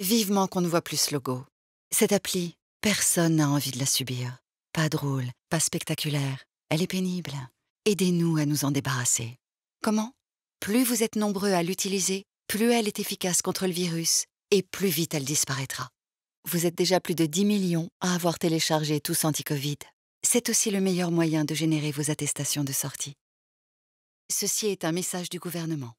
Vivement qu'on ne voit plus ce logo. Cette appli, personne n'a envie de la subir. Pas drôle, pas spectaculaire. Elle est pénible. Aidez-nous à nous en débarrasser. Comment Plus vous êtes nombreux à l'utiliser, plus elle est efficace contre le virus et plus vite elle disparaîtra. Vous êtes déjà plus de 10 millions à avoir téléchargé tous anti-Covid. C'est aussi le meilleur moyen de générer vos attestations de sortie. Ceci est un message du gouvernement.